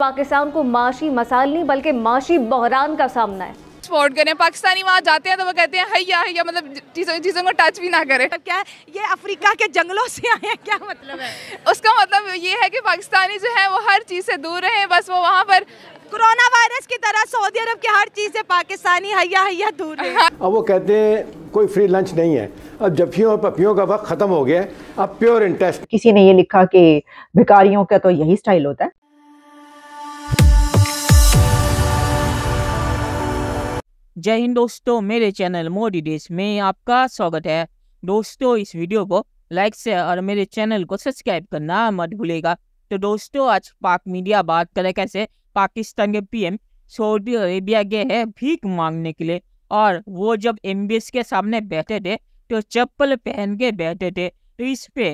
पाकिस्तान को माशी मसाल नहीं बल्कि माशी बहरान का सामना है स्पोर्ट करें पाकिस्तानी वहाँ जाते हैं तो वो कहते हैं हैया हैया मतलब चीज़ों चीज़ों को टच भी ना करें तो क्या ये अफ्रीका के जंगलों से आए हैं क्या मतलब है उसका मतलब ये है कि पाकिस्तानी जो है वो हर चीज़ से दूर रहे बस वो वहाँ पर कोरोना वायरस की तरह सऊदी अरब के हर चीज़ से पाकिस्तानी हैया हैया दूर है हाँ। अब वो कहते हैं कोई फ्री लंच नहीं है अब जफियों और पपियों का वक्त खत्म हो गया है अब प्योर इंटरेस्ट किसी ने ये लिखा कि भिकारियों का तो यही स्टाइल होता है जय हिंद दोस्तों मेरे चैनल मोदी देश में आपका स्वागत है दोस्तों इस वीडियो को लाइक से और मेरे चैनल को सब्सक्राइब करना मत भूलेगा तो दोस्तों आज पाक मीडिया बात करे कैसे पाकिस्तान के पीएम सऊदी अरेबिया गए हैं भीख मांगने के लिए और वो जब एम के सामने बैठे थे तो चप्पल पहन के बैठे थे तो इस पे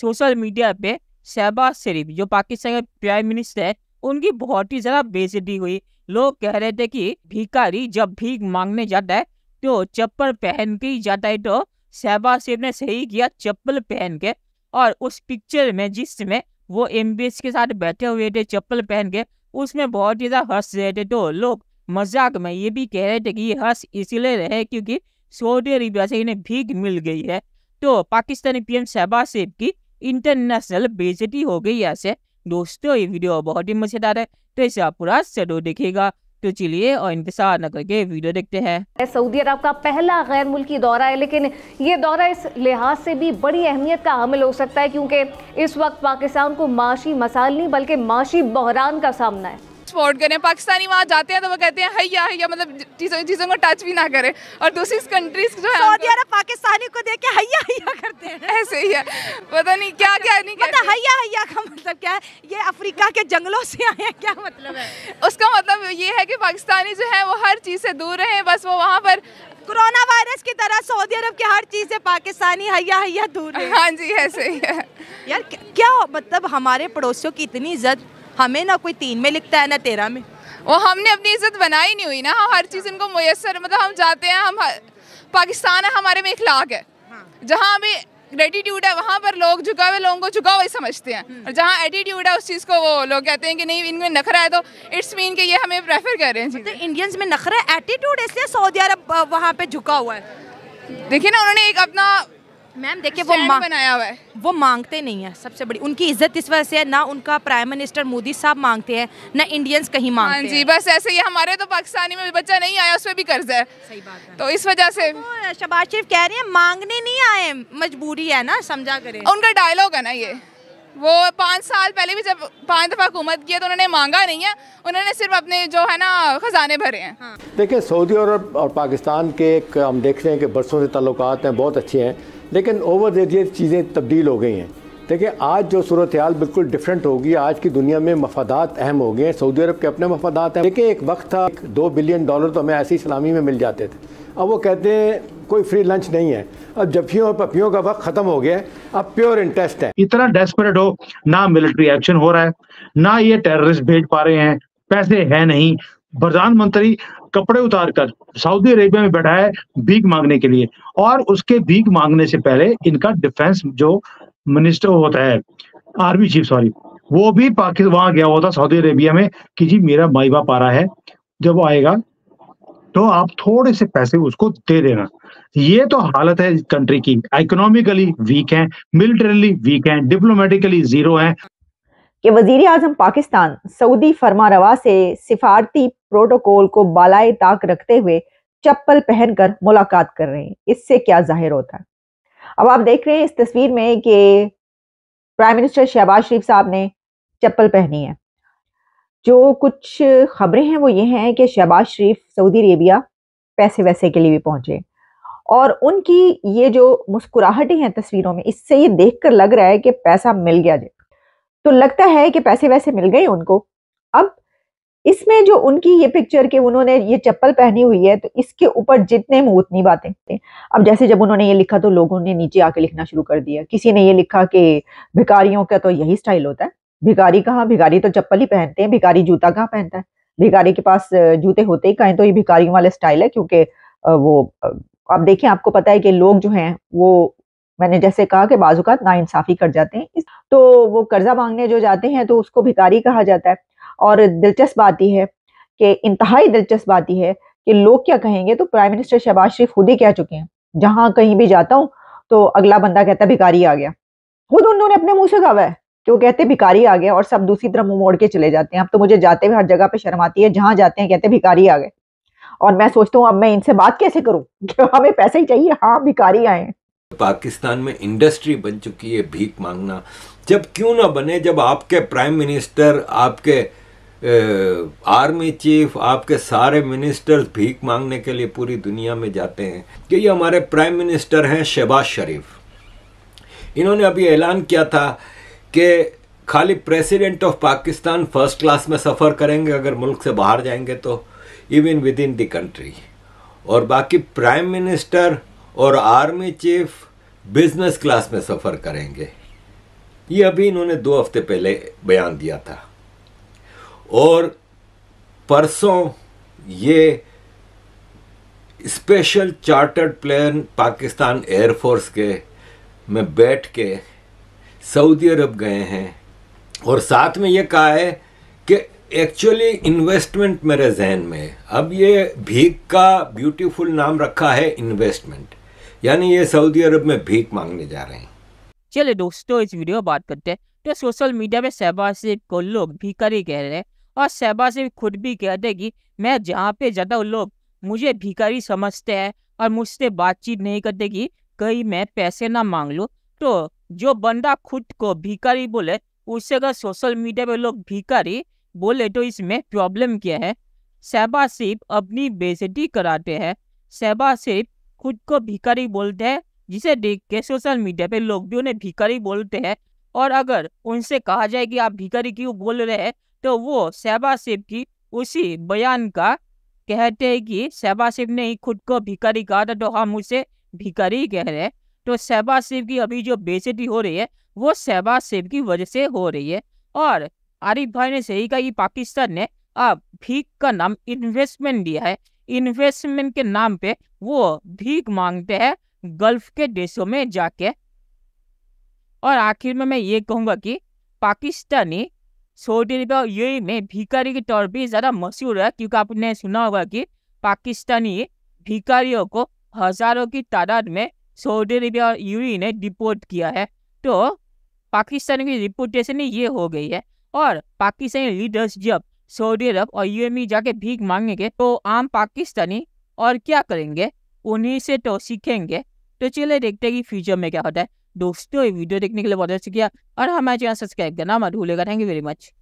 सोशल मीडिया पे शहबाज शरीफ जो पाकिस्तान के प्राइम मिनिस्टर है उनकी बहुत ही ज्यादा बेजती हुई लोग कह रहे थे कि भिकारी जब भीख मांगने जाता है तो चप्पल पहन के ही जाता है तो शहबाज ने सही किया चप्पल पहन के और उस पिक्चर में जिसमें वो एम के साथ बैठे हुए थे चप्पल पहन के उसमें बहुत ही ज़्यादा हंस रहे थे तो लोग मजाक में ये भी कह रहे थे कि ये हंस इसलिए रहे क्योंकि सऊदी अरेबिया से इन्हें भीख मिल गई है तो पाकिस्तानी पीएम शहबाज शेब की इंटरनेशनल बेजती हो गई ऐसे दोस्तों ये वीडियो बहुत ही मजेदार है तो इसे आप पूरा जरूर देखेगा तो चलिए और इंतजार न करके वीडियो देखते हैं सऊदी अरब का पहला गैर मुल्की दौरा है लेकिन ये दौरा इस लिहाज से भी बड़ी अहमियत का हामिल हो सकता है क्योंकि इस वक्त पाकिस्तान को माशी मसाल नहीं बल्कि माशी बहरान का सामना है स्पॉट करें पाकिस्तानी वहाँ जाते हैं तो वो कहते हैं हैया हैया मतलब चीज़ों को टच भी ना करें और दूसरी कंट्रीज जो है पाकिस्तानी को देख के हैया हैया करते हैं ऐसे ही है पता नहीं क्या क्या नहीं कहते मतलब हैया हैया का मतलब क्या है ये अफ्रीका के जंगलों से आए हैं क्या मतलब है उसका मतलब ये है कि पाकिस्तानी जो है वो हर चीज़ से दूर रहे बस वो वहाँ पर कोरोना वायरस की तरह सऊदी अरब की हर चीज से पाकिस्तानी हैया हैया दूर हाँ जी ऐसे ही है यार क्या मतलब हमारे पड़ोसियों की इतनी इज्जत हमें ना कोई तीन में लिखता है ना तेरह में वो हमने अपनी इज्जत बनाई नहीं हुई ना हम हर चीज़ इनको मैसर मतलब हम जाते हैं हम पाकिस्तान है हमारे में इखलाक है हाँ। जहाँ भी ग्रेटिट्यूड है वहाँ पर लोग झुका हुए लोगों को झुका हुआ ही समझते हैं हम्म। और जहाँ एटीट्यूड है उस चीज़ को वो लोग कहते हैं कि नहीं इनमें नखरा है तो इट्स मीन कि ये हमें प्रेफर कर रहे हैं तो मतलब इंडियंस में नखरा एटीट्यूड इसलिए सऊदी अरब वहाँ पे झुका हुआ है देखिए ना उन्होंने एक अपना मैम देखिए वो मांग बनाया हुआ है वो मांगते नहीं है सबसे बड़ी उनकी इज्जत इस वजह से है ना उनका प्राइम मिनिस्टर मोदी साहब मांगते हैं ना इंडियंस कहीं हाँ मांगते हैं जी बस ऐसे ही हमारे तो पाकिस्तानी में भी बच्चा नहीं आया उसमें भी कर्ज है सही बात है तो इस वजह से तो, शबाज शरीफ कह रहे हैं मांगने नहीं आए मजबूरी है ना समझा करें उनका डायलॉग है ना ये वो पाँच साल पहले भी जब पाँच दफ़ा हुकूमत की तो उन्होंने मांगा नहीं है उन्होंने सिर्फ अपने जो है ना ख़जाने भरे हैं हाँ। देखिए सऊदी अरब और पाकिस्तान के एक हम देख रहे हैं कि बरसों से ताल्लुक हैं बहुत अच्छे हैं लेकिन ओवर दे दिए चीज़ें तब्दील हो गई हैं देखिए आज जो सूरत हाल बिल्कुल डिफरेंट होगी आज की दुनिया में मफादात अहम हो गए हैं सऊदी अरब के अपने मफादात हैं देखिए एक वक्त था दो बिलियन डॉलर तो हमें ऐसे इस्लामी में मिल जाते थे अब वो कहते हैं कोई फ्री लंच नहीं है अब जफियों और पपियों का वक्त खत्म हो गया है अब प्योर इंटरेस्ट है इतना डेस्परेट हो ना मिलिट्री एक्शन हो रहा है ना ये टेररिस्ट भेज पा रहे हैं पैसे है नहीं प्रधानमंत्री कपड़े उतार कर सऊदी अरेबिया में बैठा है भीख मांगने के लिए और उसके भीख मांगने से पहले इनका डिफेंस जो मिनिस्टर होता है आर्मी चीफ सॉरी वो भी पाकिस्तान वहां गया हुआ था सऊदी अरेबिया में कि जी मेरा माई बाप आ रहा है जब आएगा तो आप थोड़े से पैसे उसको दे देना ये तो हालत है कंट्री की इकोनॉमिकली वीक है मिलिटरली वीक है डिप्लोमेटिकली जीरो है कि वजीर आजम पाकिस्तान सऊदी फरमारवा से सिफारती प्रोटोकॉल को बालाए ताक रखते हुए चप्पल पहनकर मुलाकात कर रहे हैं इससे क्या जाहिर होता है अब आप देख रहे हैं इस तस्वीर में कि प्राइम मिनिस्टर शहबाज शरीफ साहब ने चप्पल पहनी है जो कुछ खबरें हैं वो ये हैं कि शहबाज शरीफ सऊदी अरेबिया पैसे वैसे के लिए भी पहुंचे और उनकी ये जो मुस्कुराहटें हैं तस्वीरों में इससे ये देख कर लग रहा है कि पैसा मिल गया जी तो लगता है कि पैसे वैसे मिल गए उनको अब इसमें जो उनकी ये पिक्चर के उन्होंने ये चप्पल पहनी हुई है तो इसके ऊपर जितने मुँह उतनी बातें अब जैसे जब उन्होंने ये लिखा तो लोगों ने नीचे आके लिखना शुरू कर दिया किसी ने ये लिखा कि भिकारियों का तो यही स्टाइल होता है भिकारी कहाँ भिखारी तो चप्पल ही पहनते हैं भिखारी जूता कहाँ पहनता है भिखारी के पास जूते होते ही कहें तो ये भिखारियों वाला स्टाइल है क्योंकि वो आप देखिए आपको पता है कि लोग जो हैं वो मैंने जैसे कहा कि बाजूकात नाइंसाफ़ी कर जाते हैं तो वो कर्जा मांगने जो जाते हैं तो उसको भिखारी कहा जाता है और दिलचस्प बात यह है कि इंतहाई दिलचस्प बात यह है कि लोग क्या कहेंगे तो प्राइम मिनिस्टर शहबाज शरीफ खुद ही कह चुके हैं जहां कहीं भी जाता हूँ तो अगला बंदा कहता है भिखारी आ गया खुद उन्होंने अपने मुंह से कहा है वो कहते भिकारी आ गए और सब दूसरी तरफ मुंह मोड़ के चले जाते हैं अब तो मुझे जाते हुए हर जगह पे शर्माती है जहां जाते हैं कहते भिकारी आ गए और मैं सोचता हूँ अब मैं इनसे बात कैसे करूँ हमें पैसे ही चाहिए हाँ भिकारी आए पाकिस्तान में इंडस्ट्री बन चुकी है भीख मांगना जब क्यों ना बने जब आपके प्राइम मिनिस्टर आपके ए, आर्मी चीफ आपके सारे मिनिस्टर्स भीख मांगने के लिए पूरी दुनिया में जाते हैं कि ये हमारे प्राइम मिनिस्टर हैं शहबाज शरीफ इन्होंने अभी ऐलान किया था कि खाली president of Pakistan first class में सफ़र करेंगे अगर मुल्क से बाहर जाएंगे तो even within the country और बाकी प्राइम मिनिस्टर और आर्मी चीफ बिजनेस क्लास में सफ़र करेंगे ये अभी इन्होंने दो हफ्ते पहले बयान दिया था और परसों ये special chartered plane Pakistan air force के में बैठ के सऊदी अरब गए हैं और साथ में ये कहा है कि एक्चुअली इन्वेस्टमेंट मेरे जहन में अब ये भीख का ब्यूटीफुल नाम रखा है इन्वेस्टमेंट यानी ये सऊदी अरब में भीख मांगने जा रहे हैं चलिए दोस्तों इस वीडियो में बात करते हैं तो सोशल मीडिया में शहबाज शरीफ को लोग भिकारी कह रहे हैं और शहबाज शरीफ खुद भी कहते हैं कि मैं जहाँ पे जाता हूँ लोग मुझे भिकारी समझते हैं और मुझसे बातचीत नहीं करते कि कहीं मैं पैसे ना मांग लूँ तो जो बंदा खुद को भिकारी बोले उससे अगर सोशल मीडिया पे लोग भिकारी बोले तो इसमें प्रॉब्लम क्या है सहबा सिर्फ अपनी बेजती कराते हैं सहबा सिर्फ खुद को भिकारी बोलते हैं जिसे देख के सोशल मीडिया पे लोग भी उन्हें भिकारी बोलते हैं और अगर उनसे कहा जाए कि आप भिकारी क्यों बोल रहे हैं तो वो सहबा सिर्फ की उसी बयान का कहते हैं कि सहबा सिर्फ ने ही खुद को भिकारी कहा था तो हम उसे भिकारी कह रहे हैं तो शहबाज शरीफ की अभी जो बेचती हो रही है वो शहबाज शरीफ की वजह से हो रही है और आरिफ भाई ने सही कहा कि पाकिस्तान ने अब भीख का नाम इन्वेस्टमेंट दिया है इन्वेस्टमेंट के नाम पे वो भीख मांगते हैं गल्फ के देशों में जाके और आखिर में मैं ये कहूँगा कि पाकिस्तानी सऊदी अरब और यू में भिकारी के तौर पर ज़्यादा मशहूर है क्योंकि आपने सुना होगा कि पाकिस्तानी भिखारियों को हज़ारों की तादाद में सऊदी अरेबिया यू ने डिपोर्ट किया है तो पाकिस्तान की रिपोर्टेशन ये हो गई है और पाकिस्तानी लीडर्स जब सऊदी अरब और यू e जाके भीख मांगेंगे तो आम पाकिस्तानी और क्या करेंगे उन्हीं से तो सीखेंगे तो चलिए देखते हैं कि फ्यूचर में क्या होता है दोस्तों ये वीडियो देखने के लिए बहुत अच्छा किया और हमारे चैनल सब्सक्राइब करना मत भूलेगा थैंक यू वेरी मच